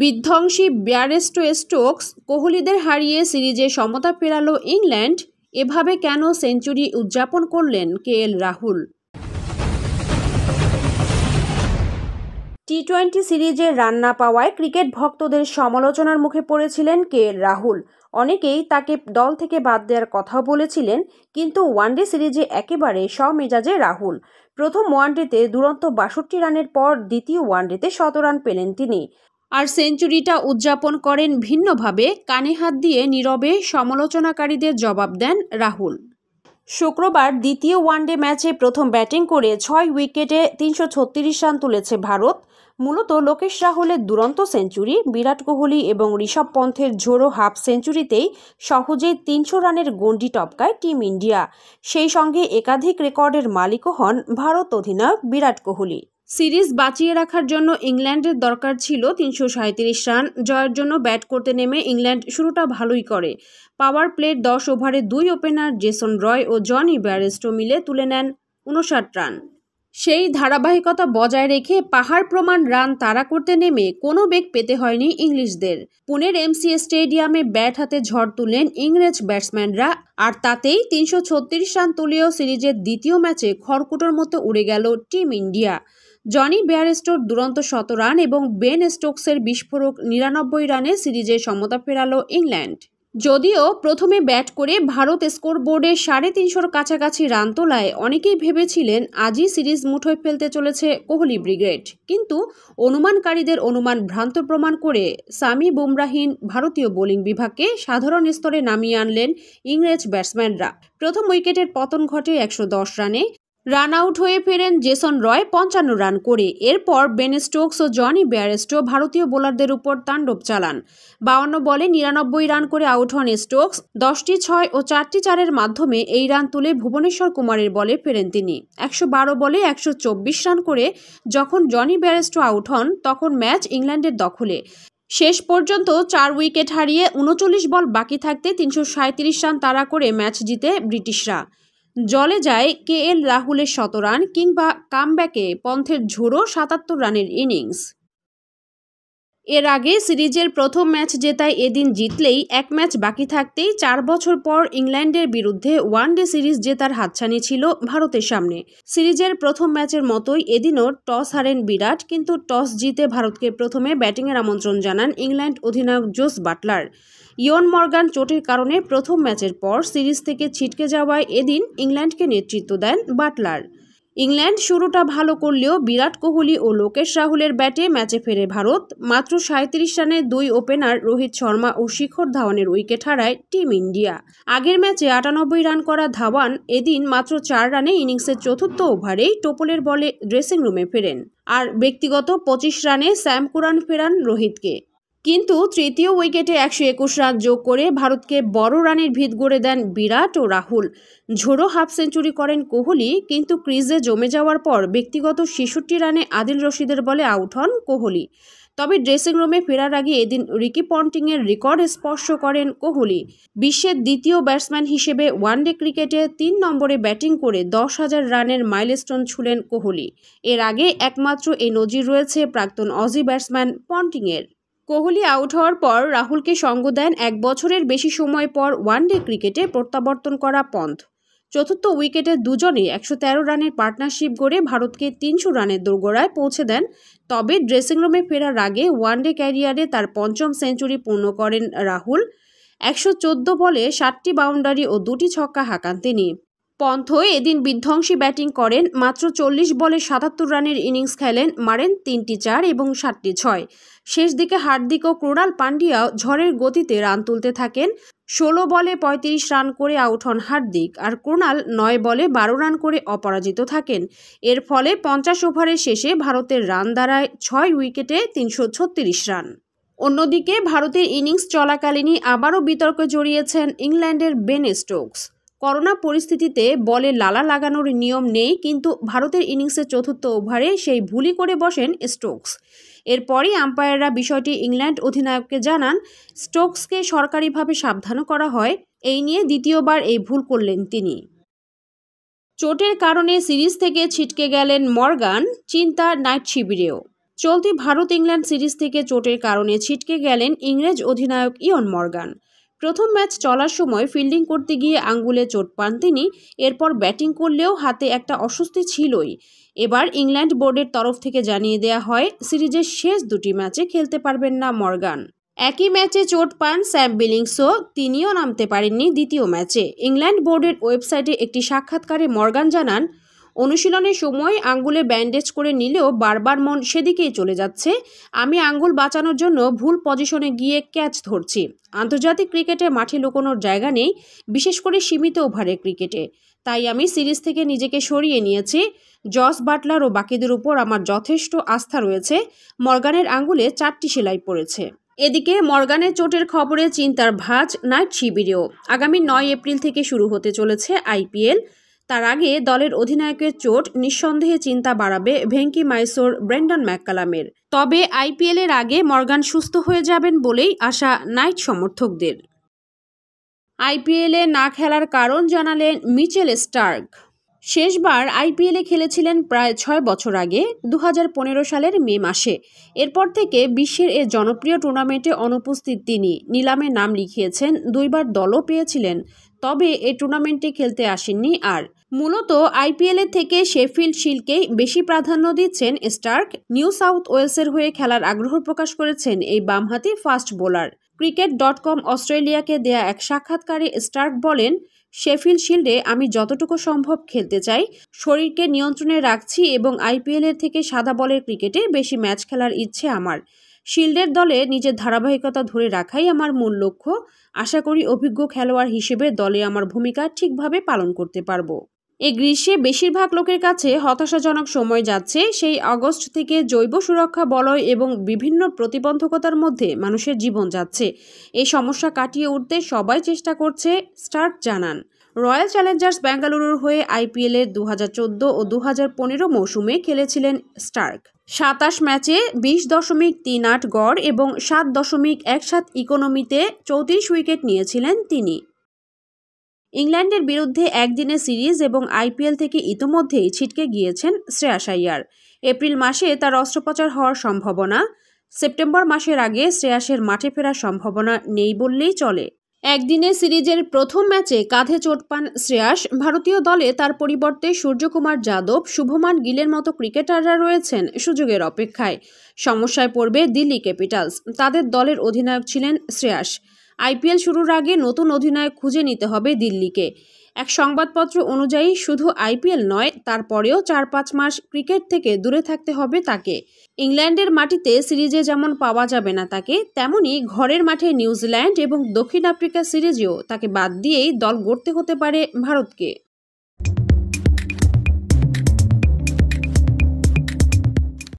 বিধ্বংসী ব্যারেস্টো স্টোকস কোহলিদের হারিয়ে সিরিজে সমতা ফেরাল ইংল্যান্ড এভাবে কেন সেঞ্চুরি উদযাপন করলেন কে এল রাহুল টি টোয়েন্টি সিরিজে রান্না পাওয়ায় ক্রিকেট ভক্তদের সমালোচনার মুখে পড়েছিলেন কে এল রাহুল অনেকেই তাকে দল থেকে বাদ দেওয়ার কথাও বলেছিলেন কিন্তু ওয়ানডে সিরিজে একেবারে স্বমেজাজে রাহুল প্রথম ওয়ানডেতে দুরন্ত বাষট্টি রানের পর দ্বিতীয় ওয়ানডেতে শত রান পেলেন তিনি আর সেঞ্চুরিটা উদযাপন করেন ভিন্নভাবে কানে হাত দিয়ে নীরবে সমালোচনাকারীদের জবাব দেন রাহুল শুক্রবার দ্বিতীয় ওয়ানডে ম্যাচে প্রথম ব্যাটিং করে ছয় উইকেটে তিনশো রান তুলেছে ভারত মূলত লোকেশ রাহুলের দুরন্ত সেঞ্চুরি বিরাট কোহলি এবং ঋষভ পন্থের ঝোড়ো হাফ সেঞ্চুরিতেই সহজেই তিনশো রানের গণ্ডি টপকায় টিম ইন্ডিয়া সেই সঙ্গে একাধিক রেকর্ডের মালিকও হন ভারত অধিনায়ক বিরাট কোহলি সিরিজ বাঁচিয়ে রাখার জন্য ইংল্যান্ডের দরকার ছিল তিনশো সাঁত্রিশ রান জয়ের জন্য ব্যাট করতে নেমে ইংল্যান্ড শুরুটা ভালোই করে পাওয়ার প্লের দশ ওভারে দুই ওপেনার জেসন রয় ও জনি ব্যারেস্টো মিলে তুলে নেন উনষাট রান সেই ধারাবাহিকতা বজায় রেখে পাহাড় প্রমাণ রান তাড়া করতে নেমে কোনো বেগ পেতে হয়নি ইংলিশদের পুনের এমসিএ স্টেডিয়ামে ব্যাট হাতে ঝড় তুলেন ইংরেজ ব্যাটসম্যানরা আর তাতেই তিনশো রান তুলেও সিরিজের দ্বিতীয় ম্যাচে খড়কুটোর মতো উড়ে গেল টিম ইন্ডিয়া জনি বেয়ারেস্টোর দুরন্ত শত রান এবং বেন স্টোকসের বিস্ফোরক নিরানব্বই রানে সিরিজে সমতা ফেরালো ইংল্যান্ড যদিও প্রথমে ব্যাট করে ভারত স্কোরবোর্ডে সাড়ে তিনশোর কাছাকাছি রান তোলায় অনেকেই ভেবেছিলেন আজই সিরিজ মুঠোয় ফেলতে চলেছে কোহলি ব্রিগেড কিন্তু অনুমানকারীদের অনুমান ভ্রান্ত প্রমাণ করে সামি বুমরাহীন ভারতীয় বোলিং বিভাগকে সাধারণ স্তরে নামিয়ে আনলেন ইংরেজ ব্যাটসম্যানরা প্রথম উইকেটের পতন ঘটে একশো রানে রান আউট হয়ে ফেরেন জেসন রয় পঞ্চান্ন রান করে এরপর বেন স্টোকস ও জনি ব্যারেস্টো ভারতীয় বোলারদের উপর তাণ্ডব চালান বাউন্ন বলে নিরানব্বই রান করে আউট হন স্টোকস দশটি ছয় ও চারটি চারের মাধ্যমে এই রান তুলে ভুবনেশ্বর কুমারের বলে ফেরেন তিনি একশো বারো বলে একশো চব্বিশ রান করে যখন জনি ব্যারেস্টো আউট হন তখন ম্যাচ ইংল্যান্ডের দখলে শেষ পর্যন্ত চার উইকেট হারিয়ে উনচল্লিশ বল বাকি থাকতে তিনশো রান তাড়া করে ম্যাচ জিতে ব্রিটিশরা জলে যায় কে এল রাহুলের শতরান কিংবা কামব্যাকে পন্থের ঝোড়ো সাতাত্তর রানের ইনিংস এর আগে সিরিজের প্রথম ম্যাচ জেতায় এদিন জিতলেই এক ম্যাচ বাকি থাকতেই চার বছর পর ইংল্যান্ডের বিরুদ্ধে ওয়ানডে সিরিজ জেতার হাতছানি ছিল ভারতের সামনে সিরিজের প্রথম ম্যাচের মতোই এদিনও টস হারেন বিরাট কিন্তু টস জিতে ভারতকে প্রথমে ব্যাটিংয়ের আমন্ত্রণ জানান ইংল্যান্ড অধিনায়ক জোস বাটলার ইয়ন মর্গান চোটের কারণে প্রথম ম্যাচের পর সিরিজ থেকে ছিটকে যাওয়ায় এদিন ইংল্যান্ডকে নেতৃত্ব দেন বাটলার ইংল্যান্ড শুরুটা ভালো করলেও বিরাট কোহলি ও লোকেশ রাহুলের ব্যাটে ম্যাচে ফেরে ভারত মাত্র সাঁত্রিশ রানে দুই ওপেনার রোহিত শর্মা ও শিখর ধাওয়ানের উইকেট হারায় টিম ইন্ডিয়া আগের ম্যাচে আটানব্বই রান করা ধাওয়ান এদিন মাত্র চার রানে ইনিংসের চতুর্থ ওভারেই টোপলের বলে ড্রেসিং রুমে ফেরেন আর ব্যক্তিগত পঁচিশ রানে স্যাম কুরান ফেরান রোহিতকে কিন্তু তৃতীয় উইকেটে একশো একুশ রান যোগ করে ভারতকে বড় রানের ভিত গড়ে দেন বিরাট ও রাহুল ঝোড়ো হাফ সেঞ্চুরি করেন কোহলি কিন্তু ক্রিজে জমে যাওয়ার পর ব্যক্তিগত ছেষট্টি রানে আদিল রশিদের বলে আউট হন কোহলি তবে ড্রেসিং রুমে ফেরার আগে এদিন রিকি পন্টিংয়ের রেকর্ড স্পর্শ করেন কোহলি বিশ্বের দ্বিতীয় ব্যাটসম্যান হিসেবে ওয়ানডে ক্রিকেটে তিন নম্বরে ব্যাটিং করে দশ হাজার রানের মাইলস্টোন ছুলেন কোহলি এর আগে একমাত্র এই নজির রয়েছে প্রাক্তন অজি ব্যাটসম্যান পন্টিংয়ের কোহলি আউট হওয়ার পর রাহুলকে সঙ্গ দেন এক বছরের বেশি সময় পর ওয়ানডে ক্রিকেটে প্রত্যাবর্তন করা পন্থ চতুর্থ উইকেটে দুজনেই একশো তেরো রানের পার্টনারশিপ গড়ে ভারতকে তিনশো রানের দোরগোড়ায় পৌঁছে দেন তবে ড্রেসিংরুমে ফেরার আগে ওয়ানডে ক্যারিয়ারে তার পঞ্চম সেঞ্চুরি পূর্ণ করেন রাহুল একশো বলে ষাটটি বাউন্ডারি ও দুটি ছক্কা হাঁকান তিনি পন্থ এদিন বিধ্বংসী ব্যাটিং করেন মাত্র চল্লিশ বলে সাতাত্তর রানের ইনিংস খেলেন মারেন তিনটি চার এবং সাতটি ছয় শেষ দিকে হার্দিক ও ক্রোনাল পান্ডিয়াও ঝড়ের গতিতে রান তুলতে থাকেন ষোলো বলে ৩৫ রান করে আউট হন হার্দিক আর ক্রোনাল নয় বলে বারো রান করে অপরাজিত থাকেন এর ফলে পঞ্চাশ ওভারের শেষে ভারতের রান দাঁড়ায় ছয় উইকেটে তিনশো ছত্রিশ রান অন্যদিকে ভারতের ইনিংস চলাকালীনই আবারও বিতর্কে জড়িয়েছেন ইংল্যান্ডের বেন স্টোকস করোনা পরিস্থিতিতে বলে লালা লাগানোর নিয়ম নেই কিন্তু ভারতের ইনিংসের চতুর্থ ওভারে সেই ভুলই করে বসেন স্টোকস এরপরই আম্পায়াররা বিষয়টি ইংল্যান্ড অধিনায়ককে জানান স্টোকসকে সরকারিভাবে সাবধানও করা হয় এই নিয়ে দ্বিতীয়বার এই ভুল করলেন তিনি চোটের কারণে সিরিজ থেকে ছিটকে গেলেন মর্গান চিন্তা নাইট শিবিরেও চলতি ভারত ইংল্যান্ড সিরিজ থেকে চোটের কারণে ছিটকে গেলেন ইংরেজ অধিনায়ক ইয়ন মর্গান প্রথম ম্যাচ চলার সময় ফিল্ডিং করতে গিয়ে আঙ্গুলে চোট পান তিনি এরপর ব্যাটিং করলেও হাতে একটা অস্বস্তি ছিলই এবার ইংল্যান্ড বোর্ডের তরফ থেকে জানিয়ে দেয়া হয় সিরিজের শেষ দুটি ম্যাচে খেলতে পারবেন না মর্গান একই ম্যাচে চোট পান স্যাম বিলিংসও তিনিও নামতে পারেননি দ্বিতীয় ম্যাচে ইংল্যান্ড বোর্ডের ওয়েবসাইটে একটি সাক্ষাৎকারে মর্গান জানান অনুশীলনের সময় আঙ্গুলে ব্যান্ডেজ করে নিলেও বারবার মন সেদিকেই চলে যাচ্ছে আমি আঙ্গুল বাঁচানোর জন্য ভুল পজিশনে গিয়ে ক্যাচ ধরছি আন্তর্জাতিক ক্রিকেটে মাঠে লুকোনোর জায়গা নেই বিশেষ করে সীমিত ওভারের ক্রিকেটে তাই আমি সিরিজ থেকে নিজেকে সরিয়ে নিয়েছি জস বাটলার ও বাকিদের উপর আমার যথেষ্ট আস্থা রয়েছে মর্গানের আঙ্গুলে চারটি সেলাই পড়েছে এদিকে মর্গানের চোটের খবরে চিন্তার ভাঁজ নাইট শিবিরেও আগামী নয় এপ্রিল থেকে শুরু হতে চলেছে আইপিএল তার আগে দলের অধিনায়কের চোট নিঃসন্দেহে চিন্তা বাড়াবে ভেঙ্কি মাইসোর ব্রেন্ডন ম্যাককালামের তবে আইপিএলের আগে মর্গান সুস্থ হয়ে যাবেন বলেই আশা নাইট সমর্থকদের আইপিএলে না খেলার কারণ জানালেন মিচেল স্টার্ক শেষবার আইপিএলে খেলেছিলেন প্রায় ছয় বছর আগে দু সালের মে মাসে এরপর থেকে বিশ্বের এ জনপ্রিয় টুর্নামেন্টে অনুপস্থিত তিনি নিলামে নাম লিখিয়েছেন দুইবার দলও পেয়েছিলেন তবে এ টুর্নামেন্টে খেলতে আসেননি আর মূলত আইপিএলের থেকে শেফিল্ড শিলকেই বেশি প্রাধান্য দিচ্ছেন স্টার্ক নিউ সাউথ ওয়েলসের হয়ে খেলার আগ্রহ প্রকাশ করেছেন এই বামহাতি fast bowler cricket dot com অস্ট্রেলিয়াকে দেয়া এক সাক্ষাৎকারে স্টার্ক বলেন শেফিল শিল্ডে আমি যতটুকু সম্ভব খেলতে চাই শরীরকে নিয়ন্ত্রণে রাখছি এবং আইপিএলের থেকে সাদা বলের ক্রিকেটে বেশি ম্যাচ খেলার ইচ্ছে আমার শিল্ডের দলে নিজের ধারাবাহিকতা ধরে রাখাই আমার মূল লক্ষ্য আশা করি অভিজ্ঞ খেলোয়াড় হিসেবে দলে আমার ভূমিকা ঠিকভাবে পালন করতে পারবো এই গ্রীষ্মে বেশিরভাগ লোকের কাছে হতাশাজনক সময় যাচ্ছে সেই আগস্ট থেকে জৈব সুরক্ষা বলয় এবং বিভিন্ন প্রতিবন্ধকতার মধ্যে মানুষের জীবন যাচ্ছে এই সমস্যা কাটিয়ে উঠতে সবাই চেষ্টা করছে স্টার্ট জানান রয়্যাল চ্যালেঞ্জার্স ব্যাঙ্গালুরুর হয়ে আইপিএলের দু হাজার ও দু হাজার মৌসুমে খেলেছিলেন স্টার্ক সাতাশ ম্যাচে বিশ দশমিক তিন আট গড় এবং সাত দশমিক এক সাত ইকোনমিতে চৌত্রিশ উইকেট নিয়েছিলেন তিনি ইংল্যান্ডের বিরুদ্ধে একদিনের সিরিজ এবং আইপিএল থেকে ইতোমধ্যেই ছিটকে গিয়েছেন শ্রেয়াস আইয়ার এপ্রিল মাসে তার অস্ত্রোপচার হওয়ার সম্ভাবনা সেপ্টেম্বর মাসের আগে শ্রেয়াসের মাঠে ফেরার সম্ভাবনা নেই বললেই চলে একদিনের সিরিজের প্রথম ম্যাচে কাঁধে চোট পান শ্রেয়াস ভারতীয় দলে তার পরিবর্তে সূর্যকুমার যাদব শুভমান গিলের মতো ক্রিকেটাররা রয়েছেন সুযোগের অপেক্ষায় সমস্যায় পড়বে দিল্লি ক্যাপিটালস তাদের দলের অধিনায়ক ছিলেন শ্রেয়াস আইপিএল শুরুর আগে নতুন অধিনায়ক খুঁজে নিতে হবে দিল্লিকে এক সংবাদপত্র অনুযায়ী শুধু আইপিএল নয় তারপরেও চার পাঁচ মাস ক্রিকেট থেকে দূরে থাকতে হবে তাকে ইংল্যান্ডের মাটিতে সিরিজে যেমন পাওয়া যাবে না তাকে তেমনি ঘরের মাঠে নিউজিল্যান্ড এবং দক্ষিণ আফ্রিকা সিরিজেও তাকে বাদ দিয়েই দল গড়তে হতে পারে ভারতকে